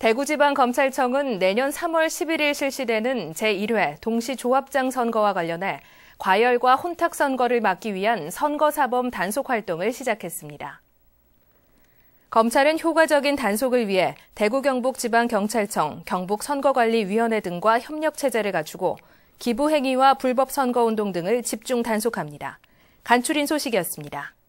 대구지방검찰청은 내년 3월 11일 실시되는 제1회 동시조합장 선거와 관련해 과열과 혼탁 선거를 막기 위한 선거사범 단속 활동을 시작했습니다. 검찰은 효과적인 단속을 위해 대구 경북 지방 경찰청, 경북 선거관리위원회 등과 협력 체제를 갖추고 기부 행위와 불법 선거 운동 등을 집중 단속합니다. 간추린 소식이었습니다.